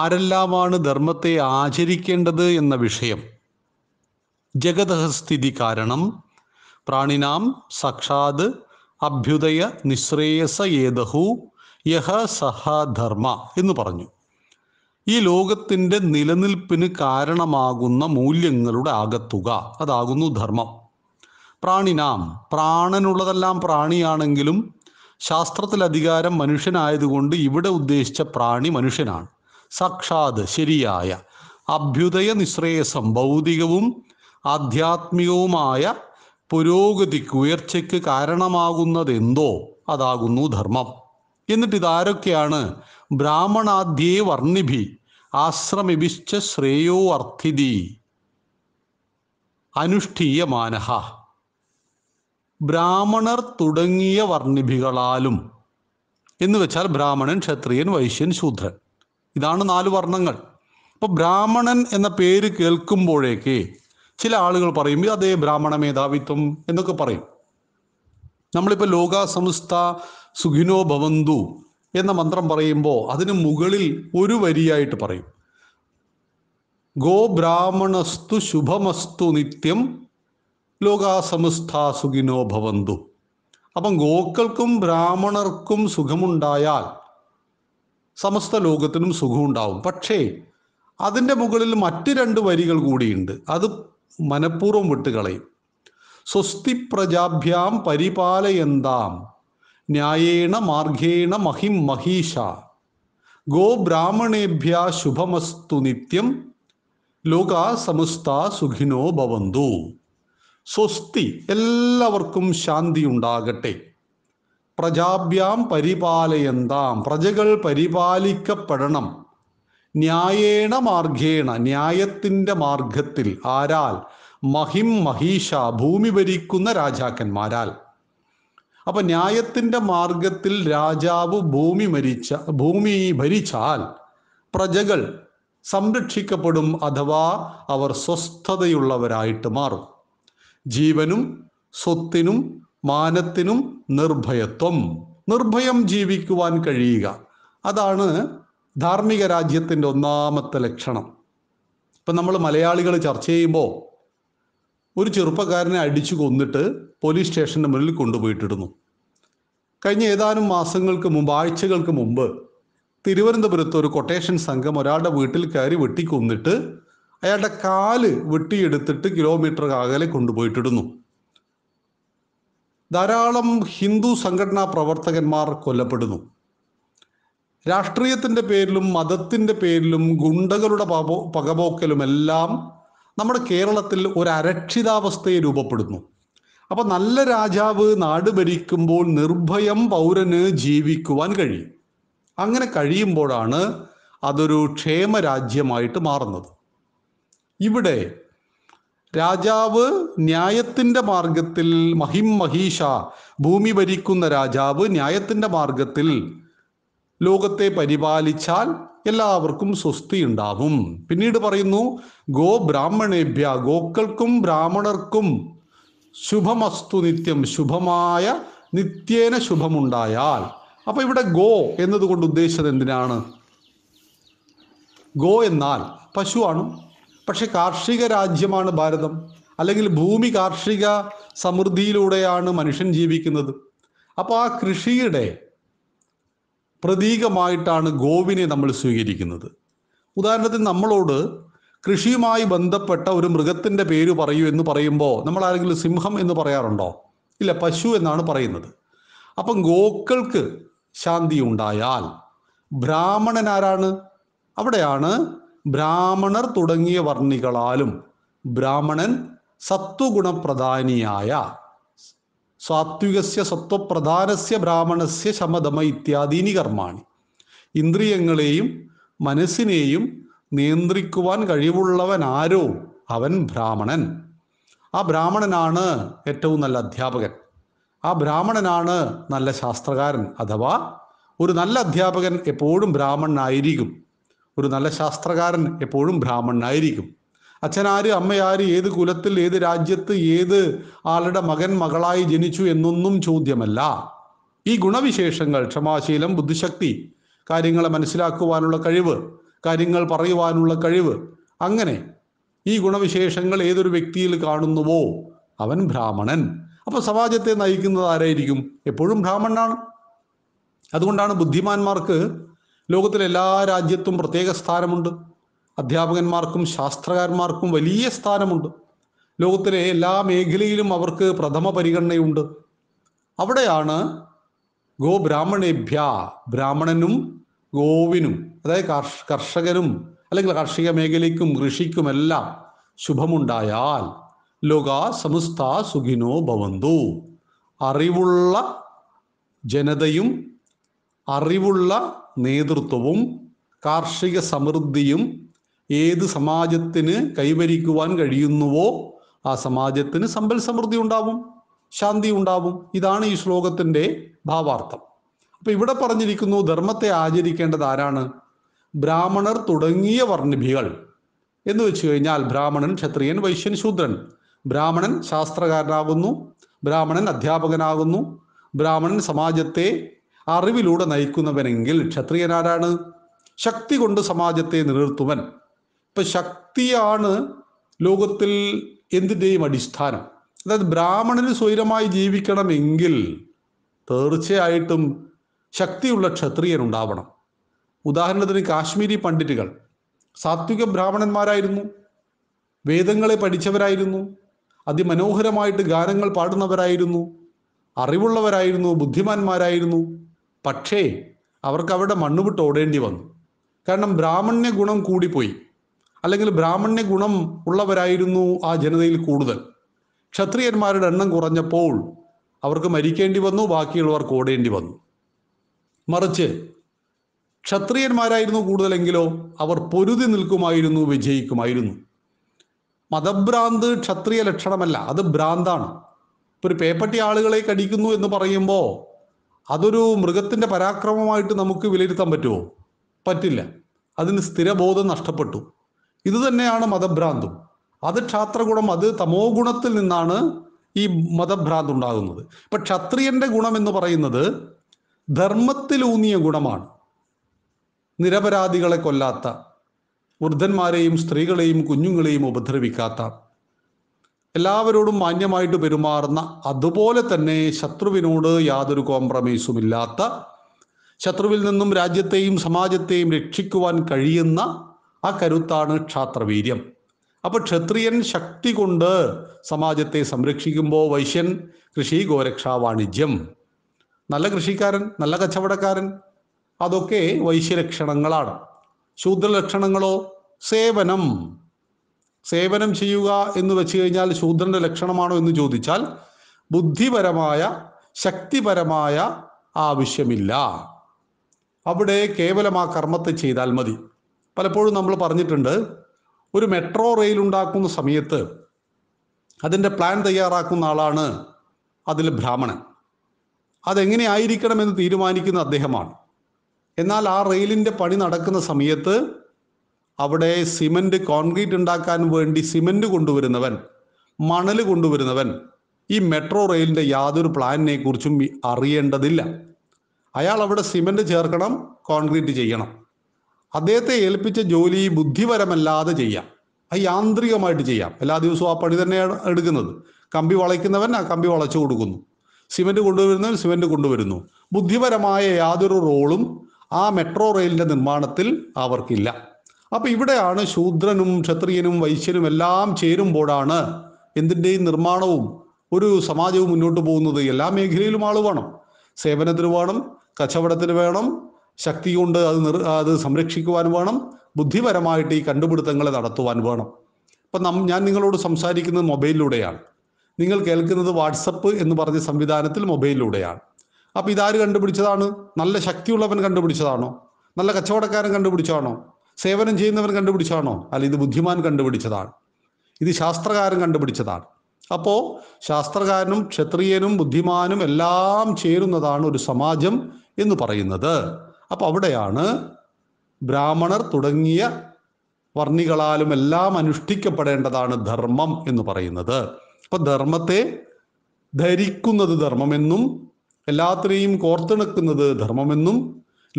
ആരെല്ലാമാണ് ധർമ്മത്തെ ആചരിക്കേണ്ടത് എന്ന വിഷയം ജഗതസ്ഥിതി കാരണം പ്രാണിനാം സാക്ഷാത് അഭ്യുദയ നിശ്രേയസ ഏതഹു യഹ സഹ ധർമ്മ എന്ന് പറഞ്ഞു ഈ ലോകത്തിൻ്റെ നിലനിൽപ്പിന് കാരണമാകുന്ന മൂല്യങ്ങളുടെ ആകത്തുക അതാകുന്നു ധർമ്മം പ്രാണിനാം പ്രാണനുള്ളതെല്ലാം പ്രാണിയാണെങ്കിലും ശാസ്ത്രത്തിൽ അധികാരം മനുഷ്യനായതുകൊണ്ട് ഇവിടെ ഉദ്ദേശിച്ച പ്രാണി മനുഷ്യനാണ് സാക്ഷാത് ശരിയായ അഭ്യുദയ നിശ്രേയസം ഭൗതികവും ആധ്യാത്മികവുമായ പുരോഗതിക്ക് ഉയർച്ചയ്ക്ക് കാരണമാകുന്നതെന്തോ അതാകുന്നു ധർമ്മം എന്നിട്ട് ഇതാരൊക്കെയാണ് ബ്രാഹ്മണാദ്യേ വർണ്ണിഭി ആശ്രമിപിശ്ച ശ്രേയോ അർത്ഥിതി അനുഷ്ഠീയമാനഹ ബ്രാഹ്മണർ തുടങ്ങിയ വർണ്ണിഭികളാലും എന്ന് വെച്ചാൽ ബ്രാഹ്മണൻ ക്ഷത്രിയൻ വൈശ്യൻ ശൂദ്രൻ ഇതാണ് നാല് വർണ്ണങ്ങൾ അപ്പൊ ബ്രാഹ്മണൻ എന്ന പേര് കേൾക്കുമ്പോഴേക്ക് ചില ആളുകൾ പറയും അതേ ബ്രാഹ്മണ മേധാവിത്വം എന്നൊക്കെ പറയും നമ്മളിപ്പോൾ ലോക സംസ്ഥ സുഖിനോ ഭവന്തു എന്ന മന്ത്രം പറയുമ്പോൾ അതിന് മുകളിൽ ഒരു വരിയായിട്ട് പറയും ഗോ ബ്രാഹ്മണസ്തു ശുഭമസ്തു നിത്യം ലോകാസമസ്ത സുഖിനോ ഭവന്തു അപ്പം ഗോക്കൾക്കും ബ്രാഹ്മണർക്കും സുഖമുണ്ടായാൽ സമസ്ത ലോകത്തിനും സുഖമുണ്ടാവും പക്ഷേ അതിൻ്റെ മുകളിൽ മറ്റ് രണ്ട് വരികൾ കൂടിയുണ്ട് അത് മനഃപൂർവ്വം വിട്ടുകളയും സ്വസ്തി പ്രജാഭ്യാം പരിപാലയന്താം ന്യായേണ മാർഗേണ മഹിം മഹീഷ ഗോബ്രാഹ്മണേഭ്യ ശുഭമസ്തു നിത്യം ലോക സമസ്ത സുഖിനോ ഭവന്തു സ്വസ്തി എല്ലാവർക്കും ശാന്തി ഉണ്ടാകട്ടെ പ്രജാഭ്യാം പരിപാലയന്താം പ്രജകൾ പരിപാലിക്കപ്പെടണം ന്യായേണ മാർഗേണ ന്യായത്തിൻ്റെ മാർഗത്തിൽ ആരാൽ മഹിം മഹീഷ ഭൂമി ഭരിക്കുന്ന രാജാക്കന്മാരാൽ അപ്പൊ ന്യായത്തിൻ്റെ മാർഗത്തിൽ രാജാവ് ഭൂമി മരിച്ച ഭൂമി ഭരിച്ചാൽ പ്രജകൾ സംരക്ഷിക്കപ്പെടും അഥവാ അവർ സ്വസ്ഥതയുള്ളവരായിട്ട് മാറും ജീവനും സ്വത്തിനും മാനത്തിനും നിർഭയത്വം നിർഭയം ജീവിക്കുവാൻ കഴിയുക അതാണ് ധാർമ്മിക രാജ്യത്തിൻ്റെ ഒന്നാമത്തെ ലക്ഷണം ഇപ്പം നമ്മൾ മലയാളികൾ ചർച്ച ചെയ്യുമ്പോൾ ഒരു ചെറുപ്പക്കാരനെ അടിച്ചു കൊന്നിട്ട് പോലീസ് സ്റ്റേഷൻ്റെ മുന്നിൽ കൊണ്ടുപോയിട്ടിരുന്നു കഴിഞ്ഞ ഏതാനും മാസങ്ങൾക്ക് മുമ്പ് ആഴ്ചകൾക്ക് മുമ്പ് തിരുവനന്തപുരത്ത് ഒരു കൊട്ടേഷൻ സംഘം ഒരാളുടെ വീട്ടിൽ കയറി വെട്ടിക്കൊന്നിട്ട് അയാളുടെ കാല് വെട്ടിയെടുത്തിട്ട് കിലോമീറ്റർ അകലെ കൊണ്ടുപോയിട്ടിടുന്നു ധാരാളം ഹിന്ദു സംഘടനാ പ്രവർത്തകന്മാർ കൊല്ലപ്പെടുന്നു രാഷ്ട്രീയത്തിൻ്റെ പേരിലും മതത്തിൻ്റെ പേരിലും ഗുണ്ടകളുടെ പകോ പകപോക്കലുമെല്ലാം നമ്മുടെ കേരളത്തിൽ ഒരു അരക്ഷിതാവസ്ഥയെ രൂപപ്പെടുന്നു അപ്പോൾ നല്ല രാജാവ് നാട് ഭരിക്കുമ്പോൾ നിർഭയം പൗരന് ജീവിക്കുവാൻ കഴിയും അങ്ങനെ കഴിയുമ്പോഴാണ് അതൊരു ക്ഷേമ രാജ്യമായിട്ട് മാറുന്നത് ഇവിടെ രാജാവ് ന്യായത്തിൻ്റെ മാർഗത്തിൽ മഹിം മഹീഷ ഭൂമി ഭരിക്കുന്ന രാജാവ് ന്യായത്തിൻ്റെ മാർഗത്തിൽ ലോകത്തെ പരിപാലിച്ചാൽ എല്ലാവർക്കും സ്വസ്തി ഉണ്ടാവും പിന്നീട് പറയുന്നു ഗോ ബ്രാഹ്മണേഭ്യ ഗോക്കൾക്കും ബ്രാഹ്മണർക്കും ശുഭമസ്തു നിത്യം ശുഭമായ നിത്യേന ശുഭമുണ്ടായാൽ അപ്പൊ ഇവിടെ ഗോ എന്നതുകൊണ്ട് ഉദ്ദേശിച്ചത് എന്തിനാണ് ഗോ എന്നാൽ പശുവാണ് പക്ഷെ കാർഷിക രാജ്യമാണ് ഭാരതം അല്ലെങ്കിൽ ഭൂമി കാർഷിക സമൃദ്ധിയിലൂടെയാണ് മനുഷ്യൻ ജീവിക്കുന്നത് അപ്പോൾ ആ കൃഷിയുടെ പ്രതീകമായിട്ടാണ് ഗോവിനെ നമ്മൾ സ്വീകരിക്കുന്നത് ഉദാഹരണത്തിന് നമ്മളോട് കൃഷിയുമായി ബന്ധപ്പെട്ട ഒരു മൃഗത്തിൻ്റെ പേര് പറയൂ എന്ന് പറയുമ്പോൾ നമ്മൾ ആരെങ്കിലും സിംഹം എന്ന് പറയാറുണ്ടോ ഇല്ല പശു എന്നാണ് പറയുന്നത് അപ്പം ഗോക്കൾക്ക് ശാന്തി ഉണ്ടായാൽ ബ്രാഹ്മണൻ ആരാണ് അവിടെയാണ് ബ്രാഹ്മണർ തുടങ്ങിയ വർണ്ണികളാലും ബ്രാഹ്മണൻ സത്വഗുണപ്രധാനിയായ സാത്വികസ്യ സത്വപ്രധാനസ്യ ബ്രാഹ്മണസ്യ ശമതമ ഇത്യാദീനി കർമാണി ഇന്ദ്രിയങ്ങളെയും മനസ്സിനെയും നിയന്ത്രിക്കുവാൻ കഴിവുള്ളവൻ ആരോ അവൻ ബ്രാഹ്മണൻ ആ ബ്രാഹ്മണനാണ് ഏറ്റവും നല്ല അധ്യാപകൻ ആ ബ്രാഹ്മണനാണ് നല്ല ശാസ്ത്രകാരൻ അഥവാ ഒരു നല്ല അധ്യാപകൻ എപ്പോഴും ബ്രാഹ്മണനായിരിക്കും ഒരു നല്ല ശാസ്ത്രകാരൻ എപ്പോഴും ബ്രാഹ്മണനായിരിക്കും അച്ഛനാര് അമ്മയാര് ഏത് കുലത്തിൽ ഏത് രാജ്യത്ത് ഏത് ആളുടെ മകൻ മകളായി ജനിച്ചു എന്നൊന്നും ചോദ്യമല്ല ഈ ഗുണവിശേഷങ്ങൾ ക്ഷമാശീലം ബുദ്ധിശക്തി കാര്യങ്ങളെ മനസ്സിലാക്കുവാനുള്ള കഴിവ് കാര്യങ്ങൾ പറയുവാനുള്ള കഴിവ് അങ്ങനെ ഈ ഗുണവിശേഷങ്ങൾ ഏതൊരു വ്യക്തിയിൽ കാണുന്നുവോ അവൻ ബ്രാഹ്മണൻ അപ്പോൾ സമാജത്തെ നയിക്കുന്നത് ആരായിരിക്കും എപ്പോഴും ബ്രാഹ്മണനാണ് അതുകൊണ്ടാണ് ബുദ്ധിമാന്മാർക്ക് ലോകത്തിലെ എല്ലാ രാജ്യത്തും പ്രത്യേക സ്ഥാനമുണ്ട് അധ്യാപകന്മാർക്കും ശാസ്ത്രകാരന്മാർക്കും വലിയ സ്ഥാനമുണ്ട് ലോകത്തിലെ എല്ലാ മേഖലയിലും അവർക്ക് പ്രഥമ പരിഗണനയുണ്ട് അവിടെയാണ് ഗോ ബ്രാഹ്മണേഭ്യ ബ്രാഹ്മണനും ഗോവിനും അതായത് കർഷകനും അല്ലെങ്കിൽ കാർഷിക മേഖലയ്ക്കും കൃഷിക്കുമെല്ലാം ശുഭമുണ്ടായാൽ ലോക സമസ്ത സുഖിനോ ഭവന്തു അറിവുള്ള ജനതയും അറിവുള്ള നേതൃത്വവും കാർഷിക സമൃദ്ധിയും ഏത് സമാജത്തിന് കൈവരിക്കുവാൻ കഴിയുന്നുവോ ആ സമാജത്തിന് സമ്പൽ സമൃദ്ധി ഉണ്ടാവും ശാന്തി ഉണ്ടാവും ഇതാണ് ഈ ശ്ലോകത്തിൻ്റെ ഭാവാർത്ഥം അപ്പൊ ഇവിടെ പറഞ്ഞിരിക്കുന്നു ധർമ്മത്തെ ആചരിക്കേണ്ടത് ആരാണ് ബ്രാഹ്മണർ തുടങ്ങിയ വർണ്ണിഭികൾ എന്ന് വെച്ച് കഴിഞ്ഞാൽ ബ്രാഹ്മണൻ ക്ഷത്രിയൻ വൈശ്യൻ ശൂദ്രൻ ബ്രാഹ്മണൻ ശാസ്ത്രകാരനാകുന്നു ബ്രാഹ്മണൻ അധ്യാപകനാകുന്നു ബ്രാഹ്മണൻ സമാജത്തെ അറിവിലൂടെ നയിക്കുന്നവനെങ്കിൽ ക്ഷത്രിയനാരാണ് ശക്തി കൊണ്ട് സമാജത്തെ നിലനിർത്തുവൻ ഇപ്പൊ ശക്തിയാണ് ലോകത്തിൽ എന്തിൻ്റെയും അടിസ്ഥാനം അതായത് ബ്രാഹ്മണന് സ്വൈരമായി ജീവിക്കണമെങ്കിൽ തീർച്ചയായിട്ടും ശക്തിയുള്ള ക്ഷത്രിയൻ ഉണ്ടാവണം ഉദാഹരണത്തിന് കാശ്മീരി പണ്ഡിറ്റുകൾ സാത്വിക ബ്രാഹ്മണന്മാരായിരുന്നു വേദങ്ങളെ പഠിച്ചവരായിരുന്നു അതിമനോഹരമായിട്ട് ഗാനങ്ങൾ പാടുന്നവരായിരുന്നു അറിവുള്ളവരായിരുന്നു ബുദ്ധിമാന്മാരായിരുന്നു പക്ഷേ അവർക്ക് അവരുടെ മണ്ണ് വിട്ട് ഓടേണ്ടി വന്നു കാരണം ബ്രാഹ്മണ്യ ഗുണം കൂടിപ്പോയി അല്ലെങ്കിൽ ബ്രാഹ്മണ്യ ഗുണം ഉള്ളവരായിരുന്നു ആ ജനതയിൽ കൂടുതൽ ക്ഷത്രിയന്മാരുടെ എണ്ണം കുറഞ്ഞപ്പോൾ അവർക്ക് മരിക്കേണ്ടി വന്നു ബാക്കിയുള്ളവർക്ക് ഓടേണ്ടി വന്നു മറിച്ച് ക്ഷത്രിയന്മാരായിരുന്നു കൂടുതലെങ്കിലോ അവർ പൊരുതി നിൽക്കുമായിരുന്നു വിജയിക്കുമായിരുന്നു മതഭ്രാന്ത് ക്ഷത്രിയ ലക്ഷണമല്ല അത് ഭ്രാന്താണ് ഇപ്പൊ ഒരു പേപ്പട്ടി ആളുകളെ കടിക്കുന്നു എന്ന് പറയുമ്പോൾ അതൊരു മൃഗത്തിൻ്റെ പരാക്രമമായിട്ട് നമുക്ക് വിലയിരുത്താൻ പറ്റുമോ പറ്റില്ല അതിന് സ്ഥിരബോധം നഷ്ടപ്പെട്ടു ഇത് തന്നെയാണ് മതഭ്രാന്തും അത് ക്ഷാത്രഗുണം അത് തമോ ഗുണത്തിൽ നിന്നാണ് ഈ മതഭ്രാന്ത് ഉണ്ടാകുന്നത് ഇപ്പം ക്ഷത്രിയന്റെ ഗുണം എന്ന് പറയുന്നത് ധർമ്മത്തിലൂന്നിയ ഗുണമാണ് നിരപരാധികളെ കൊല്ലാത്ത വൃദ്ധന്മാരെയും സ്ത്രീകളെയും കുഞ്ഞുങ്ങളെയും ഉപദ്രവിക്കാത്ത എല്ലാവരോടും മാന്യമായിട്ട് പെരുമാറുന്ന അതുപോലെ തന്നെ ശത്രുവിനോട് യാതൊരു കോംപ്രമൈസും ഇല്ലാത്ത ശത്രുവിൽ നിന്നും രാജ്യത്തെയും സമാജത്തെയും രക്ഷിക്കുവാൻ കഴിയുന്ന ആ കരുത്താണ് ക്ഷാത്രവീര്യം അപ്പൊ ക്ഷത്രിയൻ ശക്തി കൊണ്ട് സമാജത്തെ സംരക്ഷിക്കുമ്പോൾ വൈശ്യൻ കൃഷി ഗോരക്ഷാ വാണിജ്യം നല്ല കൃഷിക്കാരൻ നല്ല കച്ചവടക്കാരൻ അതൊക്കെ വൈശ്യലക്ഷണങ്ങളാണ് ശൂദ്രലക്ഷണങ്ങളോ സേവനം സേവനം ചെയ്യുക എന്ന് വെച്ച് കഴിഞ്ഞാൽ ശൂദ്രന്റെ ലക്ഷണമാണോ എന്ന് ചോദിച്ചാൽ ബുദ്ധിപരമായ ശക്തിപരമായ ആവശ്യമില്ല അവിടെ കേവലം ആ കർമ്മത്തെ ചെയ്താൽ മതി പലപ്പോഴും നമ്മൾ പറഞ്ഞിട്ടുണ്ട് ഒരു മെട്രോ റെയിൽ ഉണ്ടാക്കുന്ന സമയത്ത് അതിൻ്റെ പ്ലാൻ തയ്യാറാക്കുന്ന ആളാണ് അതിൽ ബ്രാഹ്മണൻ അതെങ്ങനെയായിരിക്കണം എന്ന് തീരുമാനിക്കുന്ന അദ്ദേഹമാണ് എന്നാൽ ആ റെയിലിൻ്റെ പണി നടക്കുന്ന സമയത്ത് അവിടെ സിമന്റ് കോൺക്രീറ്റ് ഉണ്ടാക്കാൻ വേണ്ടി സിമന്റ് കൊണ്ടുവരുന്നവൻ മണൽ കൊണ്ടുവരുന്നവൻ ഈ മെട്രോ റെയിലിന്റെ യാതൊരു പ്ലാനിനെ കുറിച്ചും അറിയേണ്ടതില്ല അയാൾ അവിടെ സിമന്റ് ചേർക്കണം കോൺക്രീറ്റ് ചെയ്യണം അദ്ദേഹത്തെ ഏൽപ്പിച്ച ജോലി ബുദ്ധിപരമല്ലാതെ ചെയ്യാം അത് യാന്ത്രികമായിട്ട് ചെയ്യാം എല്ലാ ദിവസവും ആ പണി തന്നെയാണ് എടുക്കുന്നത് കമ്പി വളയ്ക്കുന്നവൻ ആ കമ്പി വളച്ചു കൊടുക്കുന്നു സിമന്റ് കൊണ്ടുവരുന്നവൻ സിമന്റ് കൊണ്ടുവരുന്നു ബുദ്ധിപരമായ യാതൊരു റോളും ആ മെട്രോ റെയിലിന്റെ നിർമ്മാണത്തിൽ അവർക്കില്ല അപ്പൊ ഇവിടെയാണ് ശൂദ്രനും ക്ഷത്രിയനും വൈശ്യനും എല്ലാം ചേരുമ്പോഴാണ് എന്തിൻ്റെയും നിർമ്മാണവും ഒരു സമാജവും മുന്നോട്ട് പോകുന്നത് എല്ലാ മേഖലയിലും ആൾ വേണം സേവനത്തിന് വേണം കച്ചവടത്തിന് വേണം ശക്തി കൊണ്ട് അത് നിർ അത് സംരക്ഷിക്കുവാൻ വേണം ബുദ്ധിപരമായിട്ട് ഈ കണ്ടുപിടുത്തങ്ങളെ നടത്തുവാൻ വേണം ഇപ്പം നം ഞാൻ നിങ്ങളോട് സംസാരിക്കുന്നത് മൊബൈലിലൂടെയാണ് നിങ്ങൾ കേൾക്കുന്നത് വാട്സപ്പ് എന്ന് പറഞ്ഞ സംവിധാനത്തിൽ മൊബൈലിലൂടെയാണ് അപ്പോൾ ഇതാര് കണ്ടുപിടിച്ചതാണ് നല്ല ശക്തിയുള്ളവൻ കണ്ടുപിടിച്ചതാണോ നല്ല കച്ചവടക്കാരൻ കണ്ടുപിടിച്ചതാണോ സേവനം ചെയ്യുന്നവൻ കണ്ടുപിടിച്ചാണോ അല്ല ഇത് ബുദ്ധിമാൻ കണ്ടുപിടിച്ചതാണ് ഇത് ശാസ്ത്രകാരൻ കണ്ടുപിടിച്ചതാണ് അപ്പോൾ ശാസ്ത്രകാരനും ക്ഷത്രിയനും ബുദ്ധിമാനും എല്ലാം ചേരുന്നതാണ് ഒരു സമാജം എന്ന് പറയുന്നത് അപ്പോൾ അവിടെയാണ് ബ്രാഹ്മണർ തുടങ്ങിയ വർണ്ണികളാലും എല്ലാം അനുഷ്ഠിക്കപ്പെടേണ്ടതാണ് ധർമ്മം എന്ന് പറയുന്നത് അപ്പം ധർമ്മത്തെ ധരിക്കുന്നത് ധർമ്മമെന്നും എല്ലാത്തിനെയും കോർത്തിണക്കുന്നത് ധർമ്മമെന്നും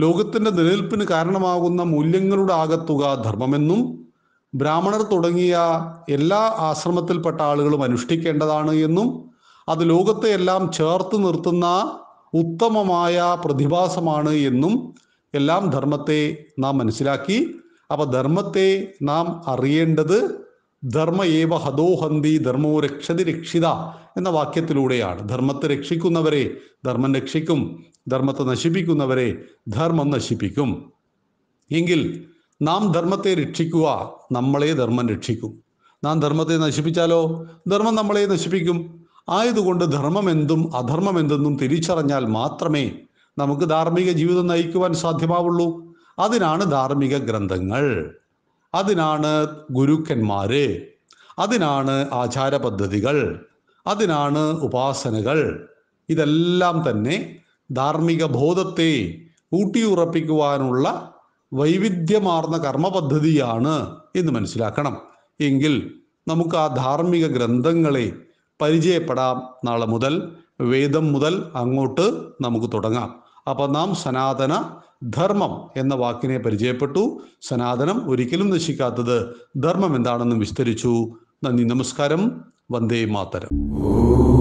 ലോകത്തിന്റെ നിലനിൽപ്പിന് കാരണമാകുന്ന മൂല്യങ്ങളുടെ ആകത്തുക ധർമ്മമെന്നും ബ്രാഹ്മണർ തുടങ്ങിയ എല്ലാ ആശ്രമത്തിൽപ്പെട്ട ആളുകളും അനുഷ്ഠിക്കേണ്ടതാണ് എന്നും അത് ലോകത്തെ എല്ലാം ചേർത്ത് നിർത്തുന്ന ഉത്തമമായ പ്രതിഭാസമാണ് എന്നും എല്ലാം ധർമ്മത്തെ നാം മനസ്സിലാക്കി അപ്പൊ ധർമ്മത്തെ നാം അറിയേണ്ടത് ധർമ്മ ഏവ ഹതോഹന്തി ധർമ്മവും രക്ഷതി രക്ഷിത എന്ന വാക്യത്തിലൂടെയാണ് ധർമ്മത്തെ രക്ഷിക്കുന്നവരെ ധർമ്മം രക്ഷിക്കും ധർമ്മത്തെ നശിപ്പിക്കുന്നവരെ ധർമ്മം നശിപ്പിക്കും എങ്കിൽ നാം ധർമ്മത്തെ രക്ഷിക്കുക നമ്മളെ ധർമ്മം രക്ഷിക്കും നാം ധർമ്മത്തെ നശിപ്പിച്ചാലോ ധർമ്മം നമ്മളെ നശിപ്പിക്കും ആയതുകൊണ്ട് ധർമ്മം എന്തും അധർമ്മം എന്തെന്നും തിരിച്ചറിഞ്ഞാൽ മാത്രമേ നമുക്ക് ധാർമ്മിക ജീവിതം നയിക്കുവാൻ സാധ്യമാവുള്ളൂ അതിനാണ് ധാർമ്മിക ഗ്രന്ഥങ്ങൾ അതിനാണ് ഗുരുക്കന്മാര് അതിനാണ് ആചാര പദ്ധതികൾ അതിനാണ് ഉപാസനകൾ ഇതെല്ലാം തന്നെ ധാർമ്മിക ബോധത്തെ ഊട്ടിയുറപ്പിക്കുവാനുള്ള വൈവിധ്യമാർന്ന കർമ്മപദ്ധതിയാണ് എന്ന് മനസ്സിലാക്കണം എങ്കിൽ നമുക്ക് ആ ധാർമ്മിക ഗ്രന്ഥങ്ങളെ പരിചയപ്പെടാം നാളെ മുതൽ വേദം മുതൽ അങ്ങോട്ട് നമുക്ക് തുടങ്ങാം അപ്പൊ നാം സനാതന ധർമ്മം എന്ന വാക്കിനെ പരിചയപ്പെട്ടു സനാതനം ഒരിക്കലും നശിക്കാത്തത് ധർമ്മം എന്താണെന്നും വിസ്തരിച്ചു നന്ദി നമസ്കാരം വന്ദേ മാതരം